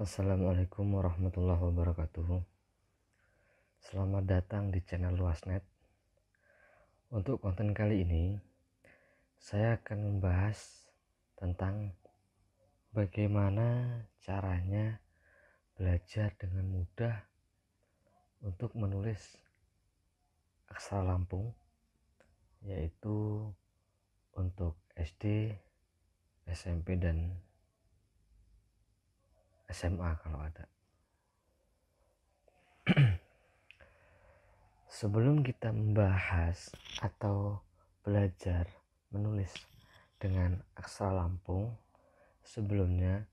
Assalamualaikum warahmatullahi wabarakatuh Selamat datang di channel Luasnet Untuk konten kali ini Saya akan membahas tentang Bagaimana caranya belajar dengan mudah Untuk menulis aksara Lampung Yaitu untuk SD, SMP, dan SMA kalau ada. Sebelum kita membahas atau belajar menulis dengan aksara Lampung, sebelumnya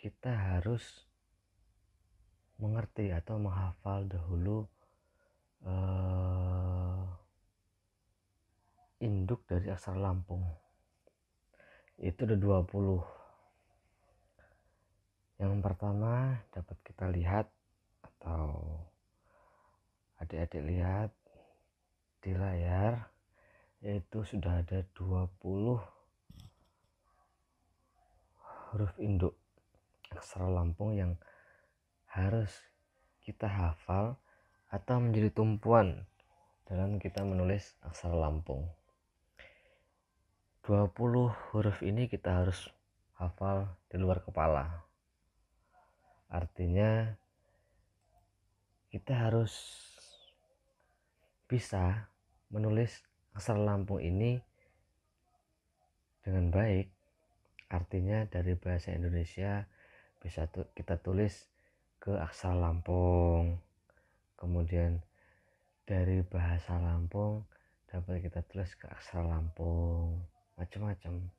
kita harus mengerti atau menghafal dahulu uh, induk dari aksara Lampung. Itu ada 20 yang pertama dapat kita lihat atau adik-adik lihat di layar yaitu sudah ada 20 huruf induk aksara Lampung yang harus kita hafal atau menjadi tumpuan dalam kita menulis aksara Lampung. 20 huruf ini kita harus hafal di luar kepala Artinya kita harus bisa menulis aksara Lampung ini dengan baik. Artinya dari bahasa Indonesia bisa kita tulis ke aksara Lampung. Kemudian dari bahasa Lampung dapat kita tulis ke aksara Lampung. Macam-macam.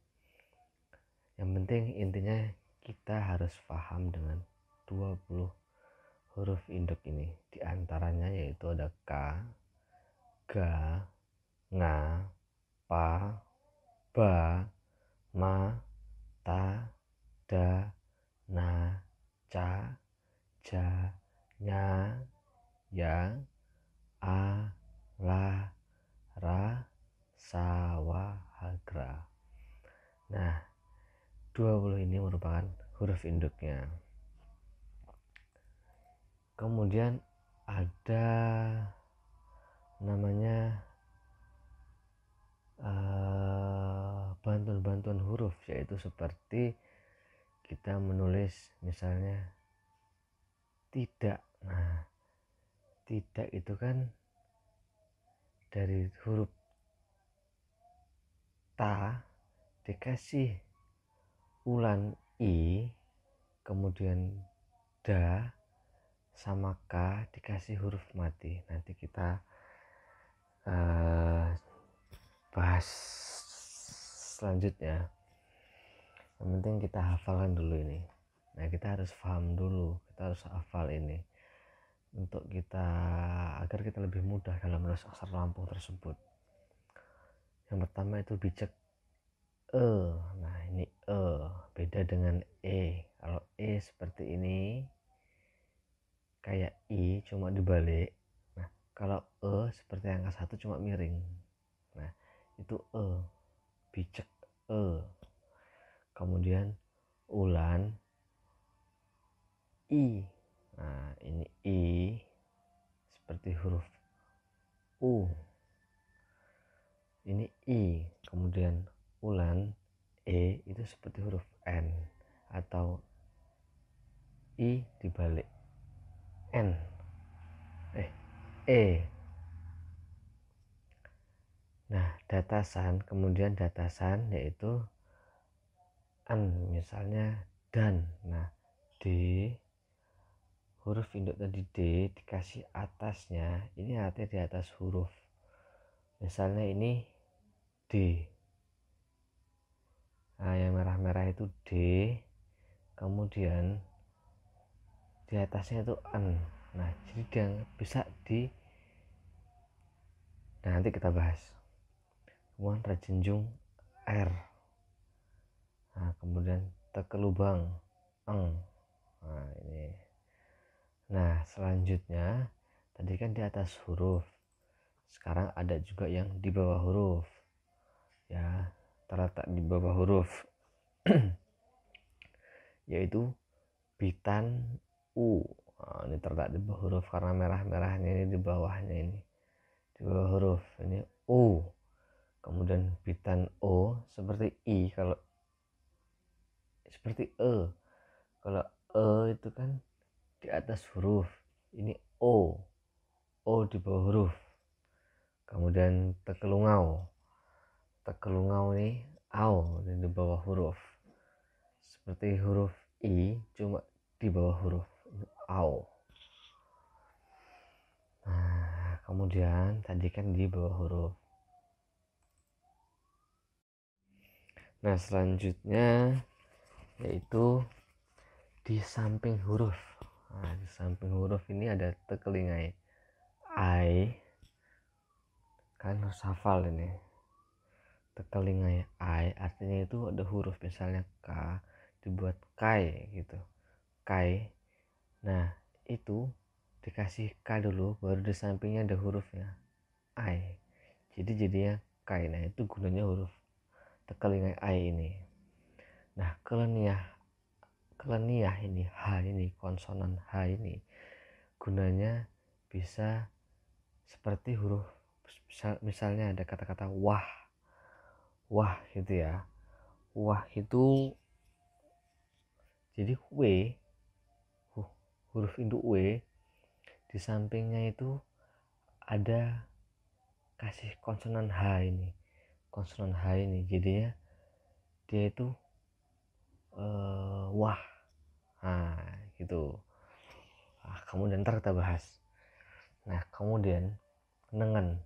Yang penting intinya kita harus paham dengan 20 huruf induk ini di antaranya yaitu ada K, Ga, Nga, Pa, Ba, Ma, Ta, Da, Na, Ca, Ja, Nya, Ya, A, La, Ra, Sa, Wa, Ha, Gra. Nah, 20 ini merupakan huruf induknya kemudian ada namanya eh, bantuan-bantuan uh, huruf yaitu seperti kita menulis misalnya tidak nah tidak itu kan dari huruf ta dikasih ulan i kemudian da sama K dikasih huruf mati nanti kita uh, bahas selanjutnya yang penting kita hafalkan dulu ini nah kita harus paham dulu kita harus hafal ini untuk kita agar kita lebih mudah dalam menulis aksara Lampung tersebut yang pertama itu bijak e nah ini e beda dengan e kalau e seperti ini kayak i cuma dibalik nah kalau e seperti angka satu cuma miring nah itu e bicek e kemudian ulan i nah ini i seperti huruf u ini i kemudian ulan e itu seperti huruf n atau i dibalik N eh E nah datasan kemudian datasan yaitu n misalnya dan nah D huruf induk tadi D dikasih atasnya ini artinya di atas huruf misalnya ini D nah yang merah-merah itu D kemudian di atasnya itu N nah jadi dia bisa di nah nanti kita bahas kemudian rejenjung R nah kemudian tekelubang eng nah ini nah selanjutnya tadi kan di atas huruf sekarang ada juga yang di bawah huruf ya terletak di bawah huruf yaitu bitan u oh, ini terletak di bawah huruf karena merah-merahnya ini di bawahnya ini di bawah huruf ini U kemudian bitan O seperti I kalau seperti E kalau E itu kan di atas huruf ini O O di bawah huruf kemudian tekelungau tekelungau ini au di bawah huruf seperti huruf I cuma di bawah huruf au nah kemudian tadi kan di bawah huruf nah selanjutnya yaitu di samping huruf nah, di samping huruf ini ada tekelingai ai kan harus hafal ini tekelingai ai artinya itu ada huruf misalnya k dibuat kai gitu kai Nah, itu dikasih K dulu baru di sampingnya ada hurufnya I. Jadi jadinya K. Nah, itu gunanya huruf tekelingai I ini. Nah, keleniah keleniah ini H ini konsonan H ini gunanya bisa seperti huruf misalnya ada kata-kata wah wah gitu ya wah itu jadi W huruf induk W di sampingnya itu ada kasih konsonan H ini konsonan H ini jadi ya dia itu uh, wah nah gitu nah, kemudian ntar kita bahas nah kemudian nengen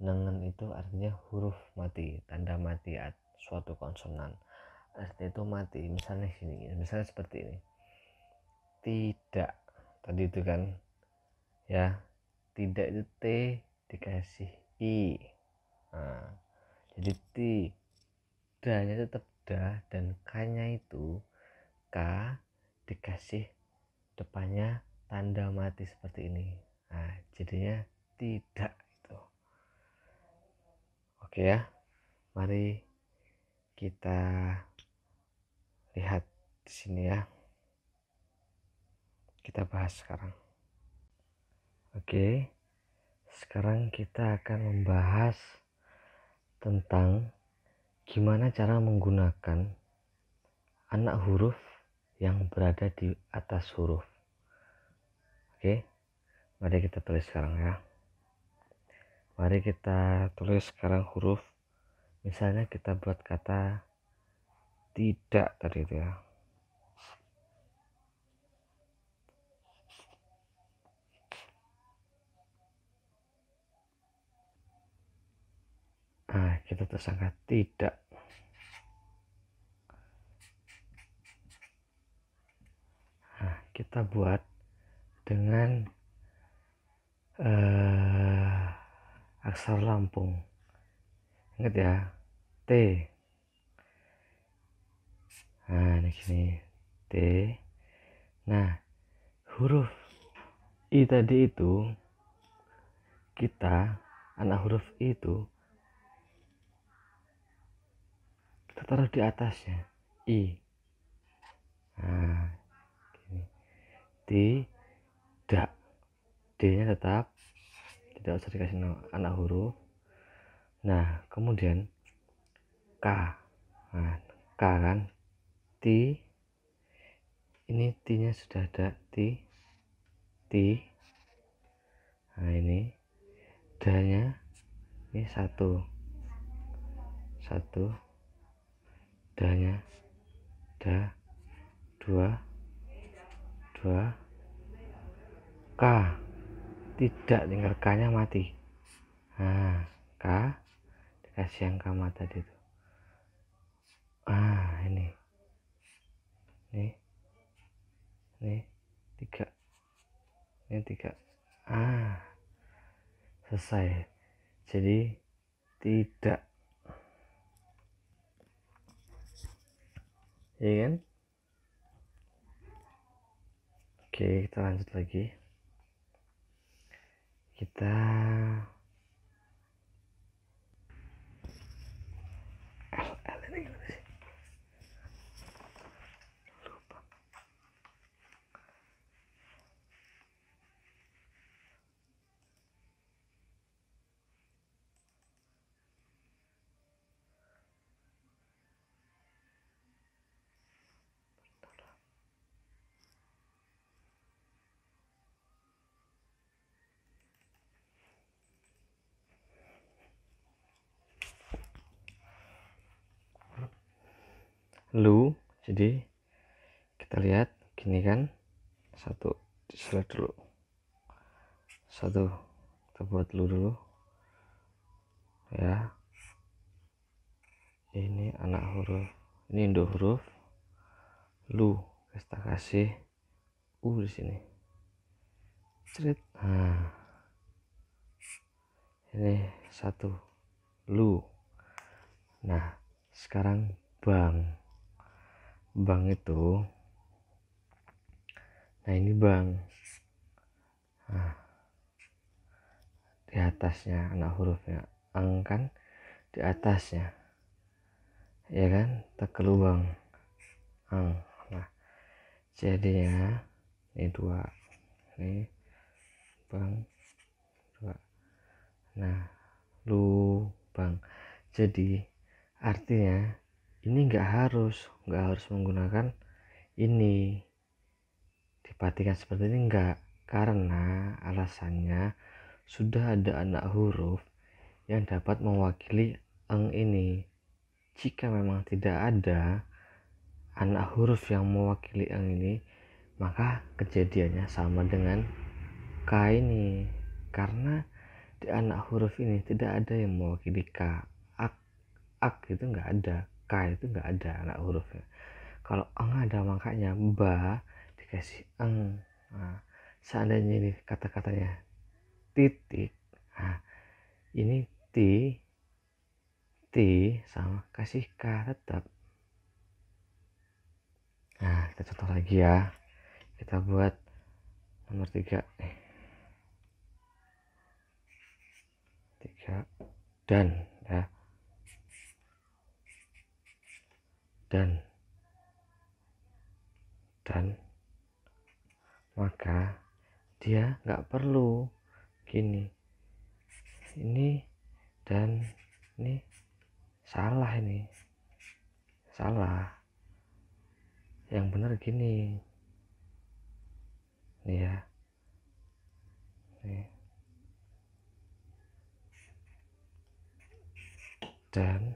nengen itu artinya huruf mati tanda mati suatu konsonan artinya itu mati misalnya sini misalnya seperti ini tidak tadi itu kan ya tidak itu T dikasih I nah, jadi T danya tetap da dan K nya itu K dikasih depannya tanda mati seperti ini nah, jadinya tidak itu oke ya mari kita lihat di sini ya kita bahas sekarang. Oke, sekarang kita akan membahas tentang gimana cara menggunakan anak huruf yang berada di atas huruf. Oke, mari kita tulis sekarang ya. Mari kita tulis sekarang huruf. Misalnya kita buat kata tidak tadi itu ya. ah kita tersangka tidak nah, kita buat dengan eh, aksar Lampung ingat ya T nah ini sini T nah huruf I tadi itu kita anak huruf I itu taruh di atasnya i nah gini tidak d nya tetap tidak usah dikasih anak huruf nah kemudian k nah, k kan t ini t nya sudah ada t t nah ini d nya ini satu satu sudahnya ada dua dua k tidak tinggal k nya mati nah k dikasih yang k mata tadi itu ah ini ini ini tiga ini tiga ah selesai jadi tidak ya kan oke kita lanjut lagi kita lu jadi kita lihat gini kan satu select dulu satu kita buat lu dulu ya ini anak huruf ini induk huruf lu kita kasih u di sini cerit nah ini satu lu nah sekarang bang bank itu nah ini bank nah, di atasnya anak hurufnya ang kan di atasnya ya kan tekel lubang ang nah jadinya ini dua ini bang dua nah lubang jadi artinya ini nggak harus nggak harus menggunakan ini dipatikan seperti ini enggak karena alasannya sudah ada anak huruf yang dapat mewakili eng ini jika memang tidak ada anak huruf yang mewakili eng ini maka kejadiannya sama dengan k ini karena di anak huruf ini tidak ada yang mewakili k ak ak itu nggak ada K itu nggak ada anak huruf ya. kalau eng ada makanya ba dikasih eng nah, seandainya ini kata-katanya titik nah, ini ti t sama kasih k tetap nah kita contoh lagi ya kita buat nomor tiga eh, tiga dan ya dan dan maka dia nggak perlu gini ini dan ini salah ini salah yang benar gini nih ya ini. dan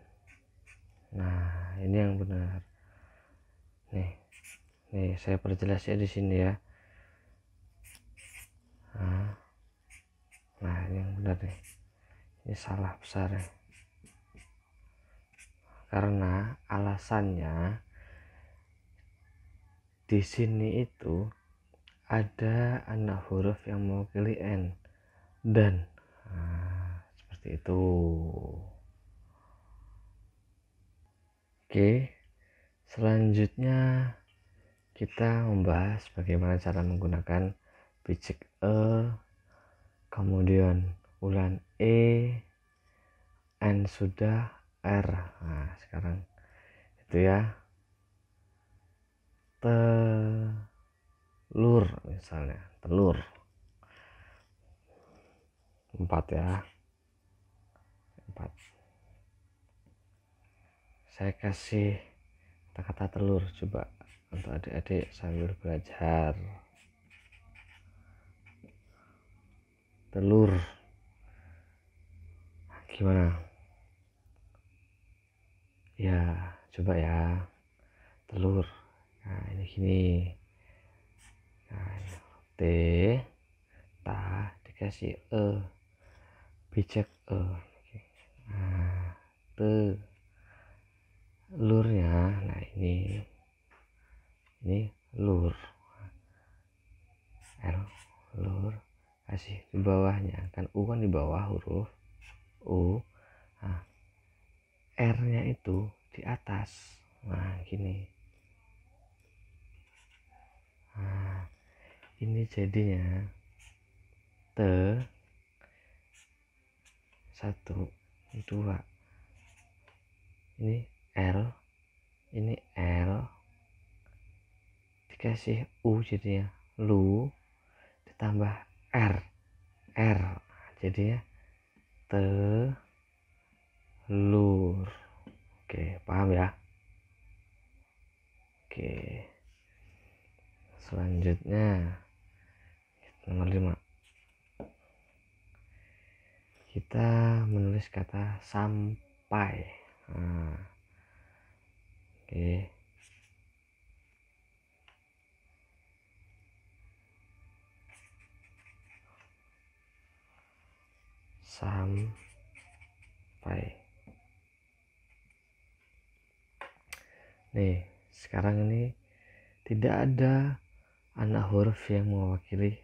nah Nah, ini yang benar nih nih saya perjelas ya di sini ya nah, ini yang benar nih ini salah besar ya karena alasannya di sini itu ada anak huruf yang mewakili n dan nah, seperti itu Oke, selanjutnya kita membahas bagaimana cara menggunakan bijak E, kemudian ulan E, N sudah, R. Nah, sekarang itu ya. Telur misalnya, telur. Empat ya. Empat saya kasih kata-kata telur coba untuk adik-adik sambil belajar telur gimana ya coba ya telur nah ini gini nah t ta dikasih e bijak e nah, te bawahnya kan U kan di bawah huruf U nah, R nya itu di atas nah gini nah ini jadinya te satu dua ini L ini L dikasih U jadinya lu ditambah R R jadi ya telur oke paham ya oke selanjutnya nomor 5 kita menulis kata sampai nah, oke sampai nih sekarang ini tidak ada anak huruf yang mewakili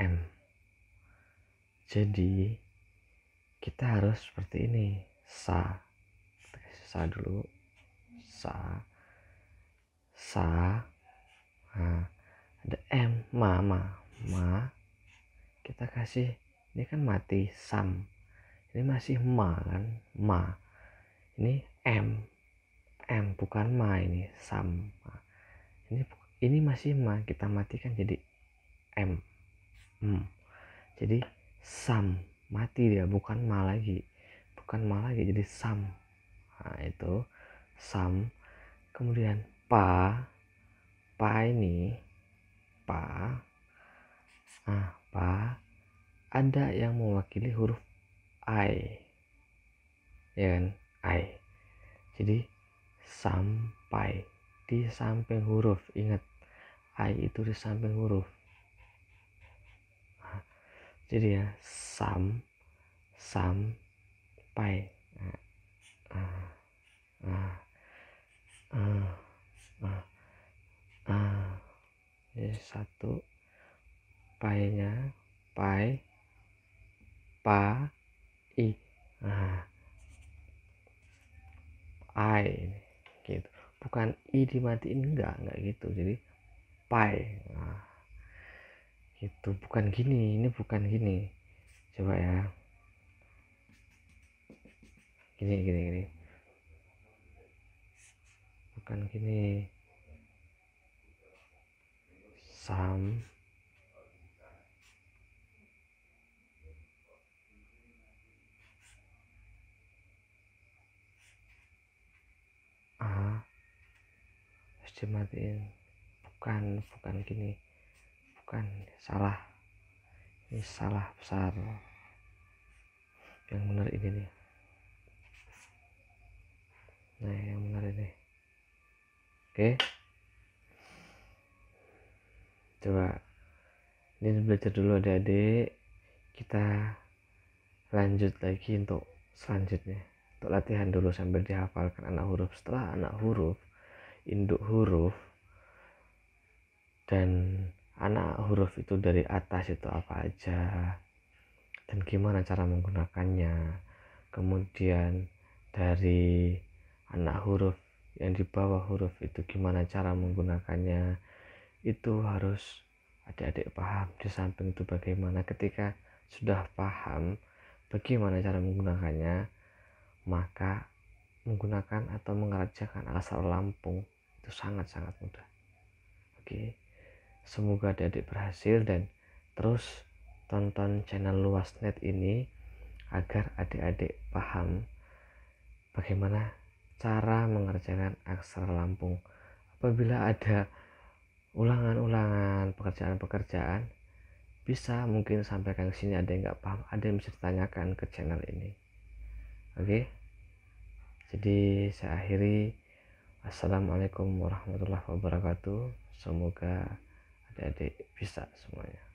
M jadi kita harus seperti ini sa kita sa dulu sa sa nah, ada M mama ma kita kasih ini kan mati sam ini masih ma kan ma ini m m bukan ma ini sam ini ini masih ma kita matikan jadi m hmm. jadi sam mati dia bukan ma lagi bukan ma lagi jadi sam nah, itu sam kemudian pa pa ini pa ah pa ada yang mewakili huruf I ya kan I jadi sampai di samping huruf ingat I itu di samping huruf nah, jadi ya sam sampai nah, nah, Ah, ah, ah, ah, Jadi satu pai nya pai pa i nah, i gitu bukan i dimatiin enggak enggak gitu jadi pai nah, gitu bukan gini ini bukan gini coba ya gini gini gini bukan gini sam terjemahin bukan bukan gini bukan salah ini salah besar yang benar ini nih nah yang benar ini oke coba ini belajar dulu adik-adik kita lanjut lagi untuk selanjutnya untuk latihan dulu sambil dihafalkan anak huruf setelah anak huruf induk huruf dan anak huruf itu dari atas itu apa aja dan gimana cara menggunakannya kemudian dari anak huruf yang di bawah huruf itu gimana cara menggunakannya itu harus adik-adik paham di samping itu bagaimana ketika sudah paham bagaimana cara menggunakannya maka menggunakan atau mengerjakan asal lampung itu sangat-sangat mudah oke semoga adik-adik berhasil dan terus tonton channel luasnet ini agar adik-adik paham bagaimana cara mengerjakan aksara Lampung apabila ada ulangan-ulangan pekerjaan-pekerjaan bisa mungkin sampaikan ke sini ada yang nggak paham ada yang bisa ditanyakan ke channel ini oke jadi saya akhiri Assalamualaikum warahmatullahi wabarakatuh. Semoga adik-adik bisa semuanya.